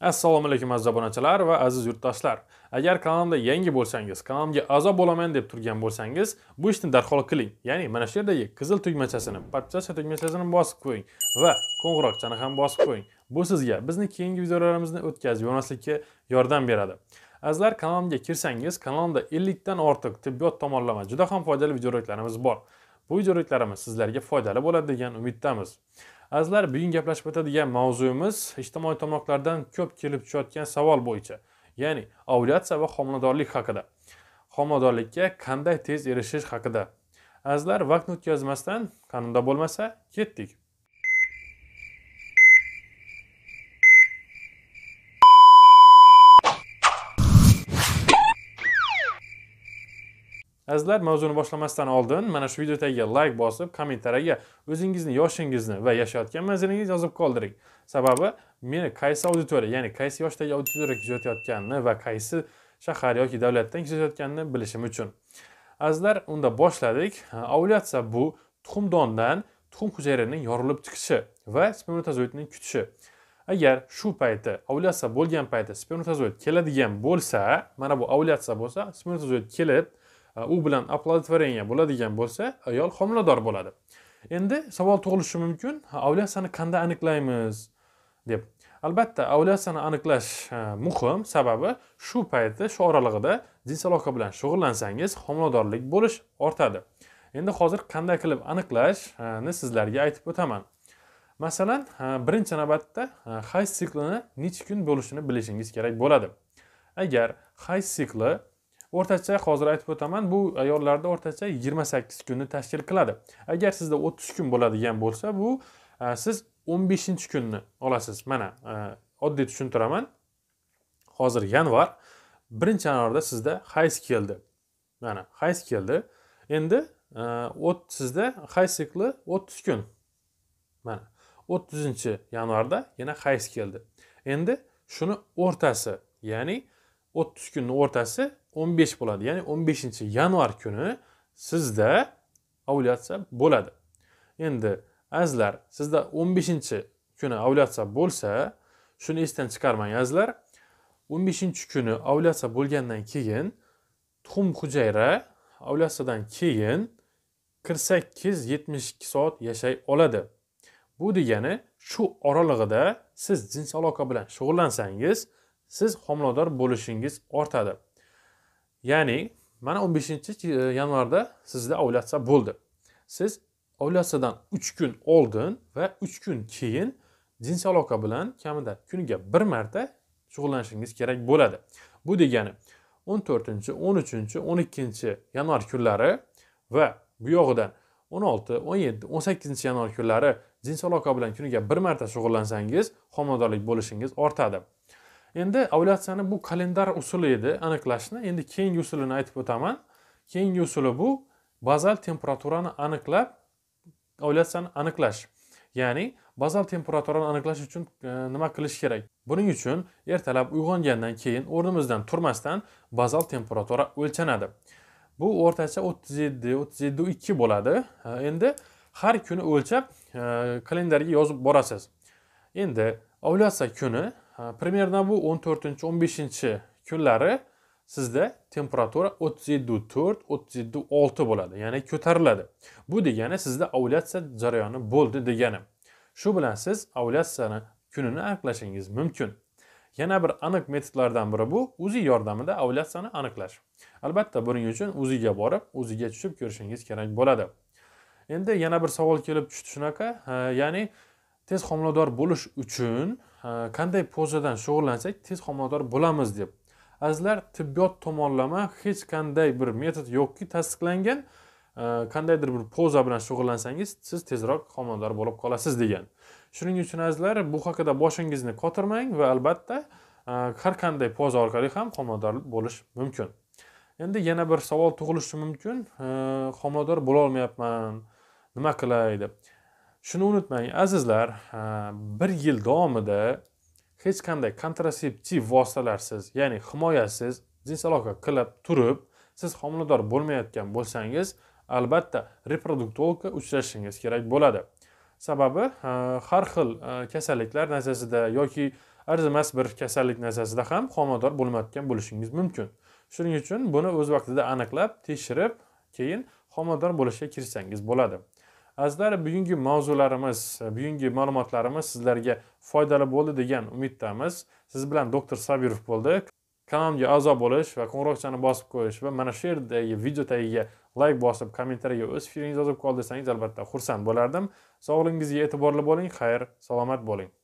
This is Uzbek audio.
assalomu alaykum aziz obunachilar va aziz yurtdoshlar agar kanalimda yangi bo'lsangiz kanalimga a'zo bo'laman deb turgan bo'lsangiz bu ishni darhol qiling ya'ni mana shu yerdagi qizil tugmachasini подписаться tugmachasini bosib qo'ying va qo'ng'iroqchani ham bosib qo'ying bu sizga bizni keyingi videolarimizni o'tkazib yubormaslikka yordam beradi azizlar kanalimga kirsangiz kanalimda ellikdan ortiq tibbiyot tomonlama juda ham foydali videoroliklarimiz bor bu videoroliklarimiz sizlarga foydali bo'ladi degan umiddamiz azizlar bugun gaplashib o'tadigan mavzuyimiz ijtimoiy tarmoqlardan ko'p kelib tushayotgan savol bo'yicha ya'ni ovulyatsiya va homiladorlik haqida homiladorlikka qanday tez erishish haqida azizlar vaqtni o'tkazmasdan qanunda bo'lmasa ketdik azizlar mavzuni boshlamasdan oldin mana shu video tagiga layk bosib kommentariyaga o'zingizni yoshingizni va yashayotgan manzilingizni yozib qoldiring sababi meni qaysi auditoriya ya'ni qaysi yoshdagi auditoriya kuzatayotganini va qaysi shahar yoki davlatdan kuzatayotganini bilishim uchun azizlar unda boshladik ovulyatsiya bu tuxumdondan tuxum hujayrasining yorilib chiqishi va spermatozoidning kutishi agar shu payti ovulyatsiya bo'lgan payti spermatozoid keladigan bo'lsa mana bu ovulyatsiya bo'lsa spermatozoid kelib Э, u bilan оплодотворение bo'ladigan bo'lsa ayol homilador bo'ladi endi savol tug'ilishi mumkin avliasani qanday aniqlaymiz deb albatta avliasini aniqlash e, muhim sababi shu paytda shu oralig'ida jins aloqa bilan shug'ullansangiz homiladorlik bo'lish ortadi endi hozir qanday qilib aniqlashni sizlarga aytib o'taman masalan e, birinchi navbatda e, hayz siklini necha kun bo'lishini bilishingiz kerak bo'ladi agar hayz sikli o'rtacha hozir aytib o'taman bu ayollarda o'rtacha 28 kunni tashkil qiladi agar sizda 30 kun bo'ladigan bo'lsa bu siz 15 kunni olasiz mana oddiy tushuntiraman hozir yanvar birinchi yanvarda sizda hayz keldi mana hayz keldi endi o't sizda hayz sikli 30 kun mana 30 yanvarda yana hayz keldi endi shuni o'rtasi ya'ni 30 kunni o'rtasi 15 bo'ladi ya'ni 15 yanvar kuni sizda ovulyatsiya bo'ladi endi azizlar sizda 15 kuni ovulyatsiya bo'lsa shuni esdan chiqarmang azizlar 15 kuni ovulyatsiya bo'lgandan keyin tuxum hujayra ovulyatsiyadan keyin 48-72 soat yashay oladi bu degani shu oralig'ida siz jins aloqa bilan shug'ullansangiz siz homilador bo'lishingiz ortadi ya'ni mana 15 e, yanvarda sizda ovlatsa bo'ldi siz ovlatsadan 3 kun oldin va 3 kun keyin jinsiy aloqa bilan kamida kuniga bir marta shug'ullanishingiz kerak bo'ladi bu degani 14 13 12 yanvar kunlari va bu yog'idan 16 17 18 yanvar kunlari jinsiy aloqa bilan kuniga bir marta shug'ullansangiz homiladorlik bo'lishingiz ortadi endi ovulyatsiyani bu kalendar usuli edi aniqlashni endi keyingi usulini aytib o'taman keyingi usuli bu bazal temperaturani aniqlab ovulyatsiyani aniqlash ya'ni bazal temperaturani aniqlash uchun e, nima qilish kerak buning uchun ertalab uyg'ongandan keyin o'rnimizdan turmasdan bazal temperatura o'lchanadi bu o'rtacha o'ttiz yetti o'ttiz yetti ikki bo'ladi e, endi har kuni o'lchab e, kalendarga yozib borasiz endi ovulyatsiya kuni примерно bu 14-15 kunlari sizda temperatura 37.4-37.6 bo'ladi ya'ni ko'tariladi bu degani sizda ovulyatsiya jarayoni bo'ldi degani shu bilan siz ovulyatsiyani kunini aniqlashingiz mumkin yana bir aniq metodlardan biri bu uzi yordamida ovulyatsiyani aniqlash albatta buning uchun uziga borib uziga tushib ko'rishingiz kerak bo'ladi endi yana bir savol kelib tushdi shunaqa ya'ni tez homilador bo'lish uchun Э, qanday pozadan shug'ullansak tez homilador bo'lamiz deb azizlar tibbiyot tomonlama hech qanday bir metod yo'qki tasdiqlangan э, qandaydir bir poza bilan shug'ullansangiz siz tezroq homilador bo'lib qolasiz degan shuning uchun azizlar bu haqida boshingizni qotirmang va albatta э, har qanday poza orqali ham homilador bo'lish mumkin endi yana bir savol tug'ilishi mumkin homilador bo'lolmayapman nima qilay deb shuni unutmang azizlar bir yil davomida hech qanday kontraseptiv vositalarsiz ya'ni himoyasiz jins aloqa qilib turib siz homilador bo'lmayotgan bo'lsangiz albatta reproduktologga uchrashingiz kerak bo'ladi sababi har xil kasalliklar natijasida yoki arzimas bir kasallik natijasida ham homilador bo'lmayotgan bo'lishingiz mumkin shuning uchun buni o'z vaqtida aniqlab tekshirib keyin homilador bo'lishga kirishsangiz bo'ladi azizlar bugungi mavzularimiz bugungi ma'lumotlarimiz sizlarga foydali bo'ldi degan umiddamiz siz bilan doktor sabirov bo'ldi kanalimga a'zo bo'lish va qo'ng'iroqchani bosib qo'yish va mana shu yerdagi video tagiga layk bosib kommentariyaga o'z fikringizni yozib qoldirsangiz albatta xursand bo'lardim sog'lig'ingizga e'tiborli bo'ling xayr salomat bo'ling